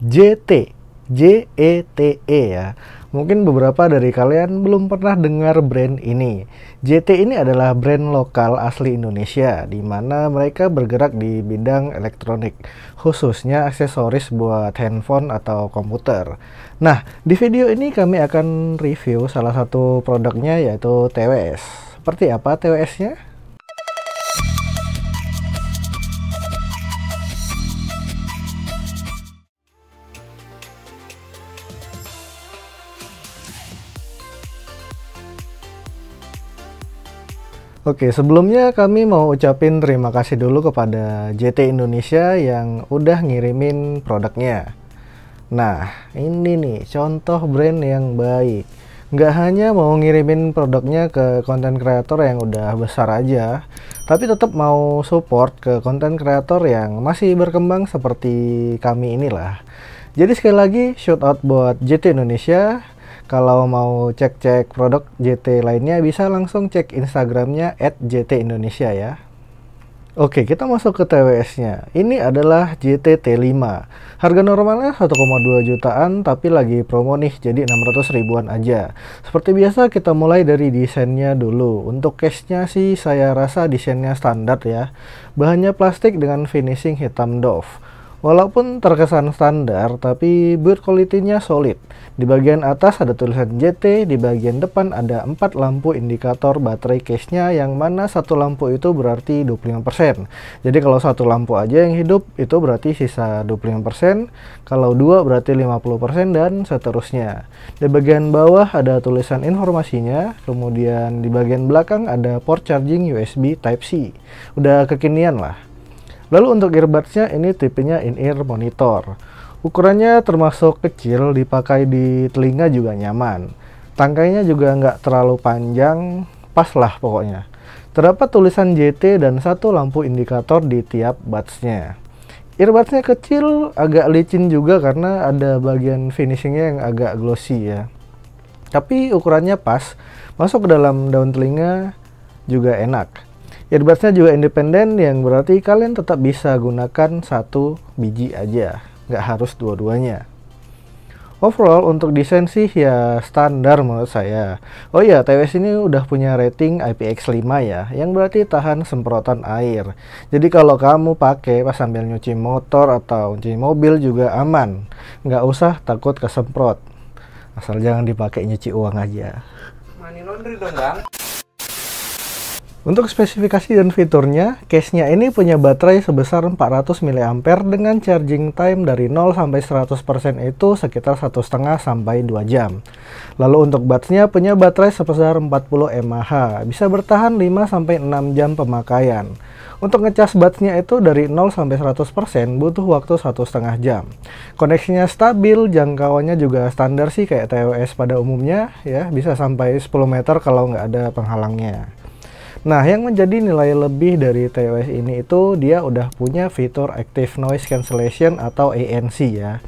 JT, JETE e ya. Mungkin beberapa dari kalian belum pernah dengar brand ini. JT ini adalah brand lokal asli Indonesia, di mana mereka bergerak di bidang elektronik, khususnya aksesoris buat handphone atau komputer. Nah, di video ini kami akan review salah satu produknya yaitu TWS. Seperti apa TWS-nya? Oke, sebelumnya kami mau ucapin terima kasih dulu kepada JT Indonesia yang udah ngirimin produknya. Nah, ini nih contoh brand yang baik. Nggak hanya mau ngirimin produknya ke konten kreator yang udah besar aja, tapi tetap mau support ke konten kreator yang masih berkembang seperti kami inilah. Jadi sekali lagi shout out buat JT Indonesia kalau mau cek-cek produk JT lainnya bisa langsung cek Instagramnya at JT Indonesia ya. Oke, kita masuk ke TWS-nya. Ini adalah JT T5. Harga normalnya 1,2 jutaan, tapi lagi promo nih, jadi 600 ribuan aja. Seperti biasa, kita mulai dari desainnya dulu. Untuk case-nya sih, saya rasa desainnya standar ya. Bahannya plastik dengan finishing hitam doff. Walaupun terkesan standar, tapi build quality-nya solid. Di bagian atas ada tulisan JT, di bagian depan ada empat lampu indikator baterai case-nya yang mana satu lampu itu berarti 25%. Jadi kalau satu lampu aja yang hidup itu berarti sisa 25%, kalau dua berarti 50% dan seterusnya. Di bagian bawah ada tulisan informasinya, kemudian di bagian belakang ada port charging USB Type-C. Udah kekinian lah. Lalu untuk earbudsnya ini tipenya in-ear monitor. Ukurannya termasuk kecil, dipakai di telinga juga nyaman. Tangkainya juga nggak terlalu panjang, pas lah pokoknya. Terdapat tulisan JT dan satu lampu indikator di tiap buds-nya. Earbudsnya kecil, agak licin juga karena ada bagian finishingnya yang agak glossy ya. Tapi ukurannya pas, masuk ke dalam daun telinga juga enak. Earbudsnya juga independen yang berarti kalian tetap bisa gunakan satu biji aja, nggak harus dua-duanya. Overall untuk desain sih ya standar menurut saya. Oh iya, TWS ini udah punya rating IPX5 ya, yang berarti tahan semprotan air. Jadi kalau kamu pakai pas sambil nyuci motor atau nyuci mobil juga aman, nggak usah takut kesemprot. Asal jangan dipakai nyuci uang aja. Money laundry dong bang. Untuk spesifikasi dan fiturnya, case-nya ini punya baterai sebesar 400 mAh dengan charging time dari 0 sampai 100% itu sekitar 1,5 sampai 2 jam. Lalu untuk buds punya baterai sebesar 40 mAh, bisa bertahan 5 sampai 6 jam pemakaian. Untuk ngecas buds itu dari 0 sampai 100% butuh waktu satu setengah jam. Koneksinya stabil, jangkauannya juga standar sih kayak TWS pada umumnya ya, bisa sampai 10 meter kalau nggak ada penghalangnya. Nah, yang menjadi nilai lebih dari TWS ini itu dia udah punya fitur Active Noise Cancellation atau ANC ya.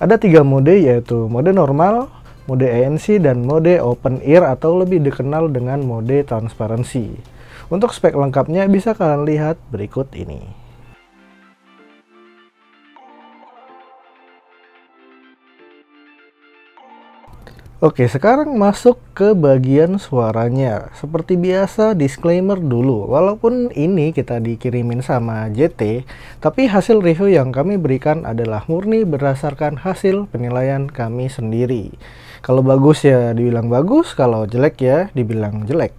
Ada tiga mode yaitu mode normal, mode ANC, dan mode open ear atau lebih dikenal dengan mode transparansi. Untuk spek lengkapnya bisa kalian lihat berikut ini. Oke, sekarang masuk ke bagian suaranya. Seperti biasa, disclaimer dulu. Walaupun ini kita dikirimin sama JT, tapi hasil review yang kami berikan adalah murni berdasarkan hasil penilaian kami sendiri. Kalau bagus ya dibilang bagus, kalau jelek ya dibilang jelek.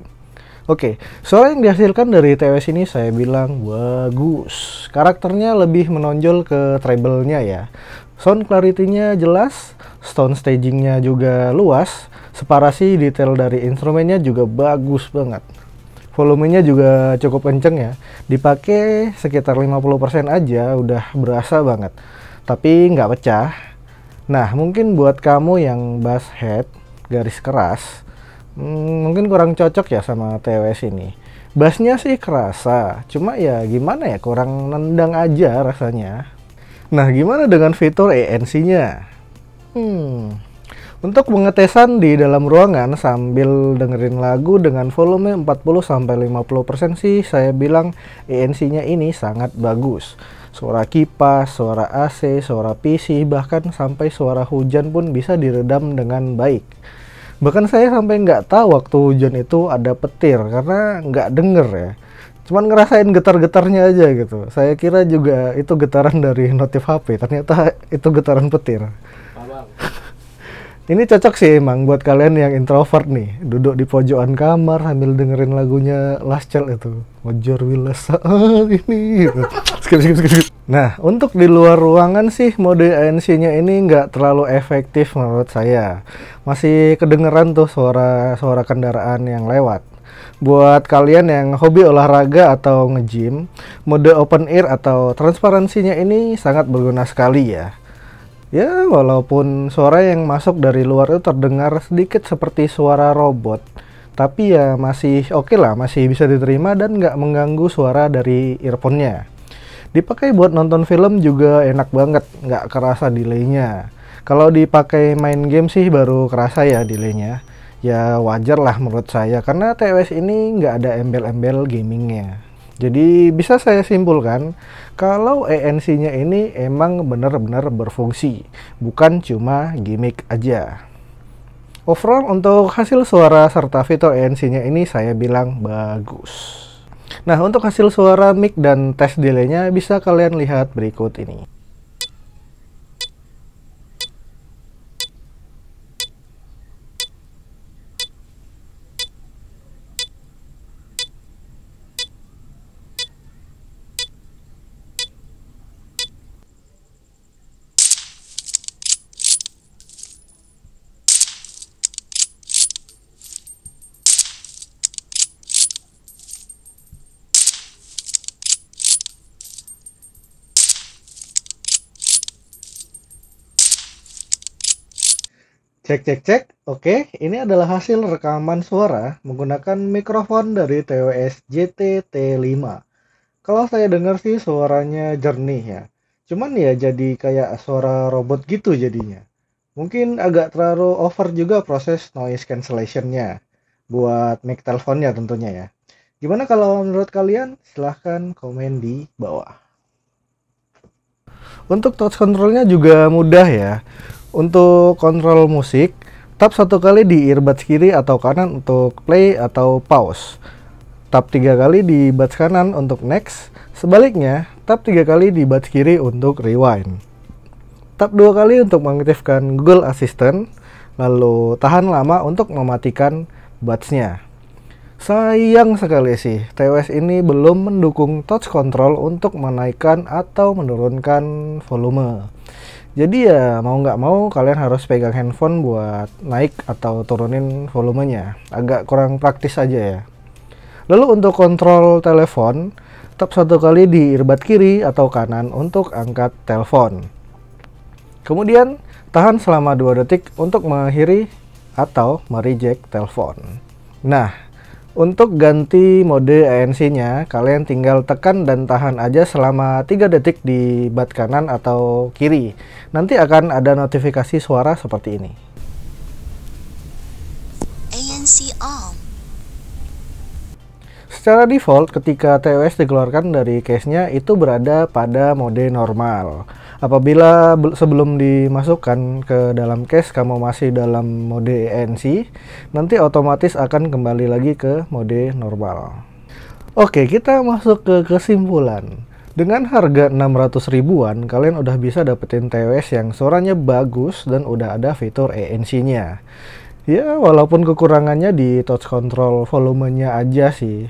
Oke, suara yang dihasilkan dari TWS ini saya bilang bagus. Karakternya lebih menonjol ke treble-nya ya. Sound clarity-nya jelas, sound staging-nya juga luas, separasi detail dari instrumennya juga bagus banget. Volumenya juga cukup kenceng ya. Dipakai sekitar 50% aja udah berasa banget. Tapi nggak pecah. Nah, mungkin buat kamu yang bass head garis keras, hmm, mungkin kurang cocok ya sama TWS ini. Bassnya sih kerasa, cuma ya gimana ya kurang nendang aja rasanya. Nah, gimana dengan fitur ANC-nya? Hmm. Untuk pengetesan di dalam ruangan sambil dengerin lagu dengan volume 40 sampai 50% sih saya bilang ANC-nya ini sangat bagus. Suara kipas, suara AC, suara PC, bahkan sampai suara hujan pun bisa diredam dengan baik. Bahkan saya sampai nggak tahu waktu hujan itu ada petir karena nggak denger ya cuman ngerasain getar-getarnya aja gitu saya kira juga itu getaran dari notif HP ternyata itu getaran petir ini cocok sih emang buat kalian yang introvert nih duduk di pojokan kamar sambil dengerin lagunya Last Child itu Major Willis ah, ini gitu. nah untuk di luar ruangan sih mode ANC nya ini nggak terlalu efektif menurut saya masih kedengeran tuh suara suara kendaraan yang lewat buat kalian yang hobi olahraga atau nge-gym, mode open air atau transparansinya ini sangat berguna sekali ya. Ya, walaupun suara yang masuk dari luar itu terdengar sedikit seperti suara robot, tapi ya masih oke okay lah, masih bisa diterima dan nggak mengganggu suara dari earphone-nya. Dipakai buat nonton film juga enak banget, nggak kerasa delay-nya. Kalau dipakai main game sih baru kerasa ya delay-nya ya wajar lah menurut saya karena TWS ini nggak ada embel-embel gamingnya jadi bisa saya simpulkan kalau ANC-nya ini emang benar-benar berfungsi, bukan cuma gimmick aja. Overall untuk hasil suara serta fitur ANC-nya ini saya bilang bagus. Nah untuk hasil suara mic dan tes delay-nya bisa kalian lihat berikut ini. Cek cek cek. Oke, ini adalah hasil rekaman suara menggunakan mikrofon dari TWS JTT5. Kalau saya dengar sih suaranya jernih ya. Cuman ya jadi kayak suara robot gitu jadinya. Mungkin agak terlalu over juga proses noise cancellation-nya buat mic teleponnya tentunya ya. Gimana kalau menurut kalian? Silahkan komen di bawah. Untuk touch control-nya juga mudah ya untuk kontrol musik, tap satu kali di earbuds kiri atau kanan untuk play atau pause. Tap tiga kali di buds kanan untuk next. Sebaliknya, tap tiga kali di buds kiri untuk rewind. Tap dua kali untuk mengaktifkan Google Assistant, lalu tahan lama untuk mematikan buds-nya. Sayang sekali sih, TWS ini belum mendukung touch control untuk menaikkan atau menurunkan volume. Jadi ya mau nggak mau kalian harus pegang handphone buat naik atau turunin volumenya. Agak kurang praktis aja ya. Lalu untuk kontrol telepon, tap satu kali di irbat kiri atau kanan untuk angkat telepon. Kemudian tahan selama 2 detik untuk mengakhiri atau mereject telepon. Nah, untuk ganti mode ANC-nya, kalian tinggal tekan dan tahan aja selama 3 detik di bat kanan atau kiri. Nanti akan ada notifikasi suara seperti ini. ANC on. Secara default, ketika TWS dikeluarkan dari case-nya itu berada pada mode normal. Apabila sebelum dimasukkan ke dalam case kamu masih dalam mode ENC, nanti otomatis akan kembali lagi ke mode normal. Oke, kita masuk ke kesimpulan. Dengan harga 600 ribuan, kalian udah bisa dapetin TWS yang suaranya bagus dan udah ada fitur ENC-nya. Ya, walaupun kekurangannya di touch control volumenya aja sih.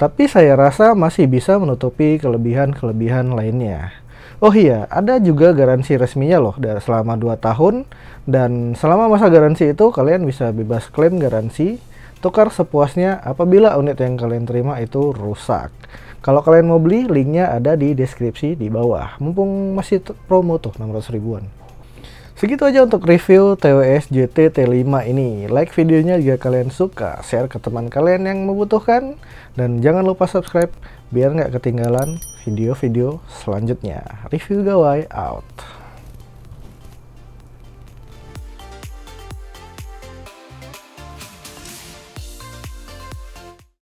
Tapi saya rasa masih bisa menutupi kelebihan-kelebihan lainnya. Oh iya, ada juga garansi resminya loh dari selama 2 tahun dan selama masa garansi itu kalian bisa bebas klaim garansi tukar sepuasnya apabila unit yang kalian terima itu rusak. Kalau kalian mau beli, linknya ada di deskripsi di bawah. Mumpung masih promo tuh 600 ribuan. Segitu aja untuk review TWS JT T5 ini. Like videonya jika kalian suka, share ke teman kalian yang membutuhkan, dan jangan lupa subscribe biar nggak ketinggalan video-video selanjutnya. Review Gawai out.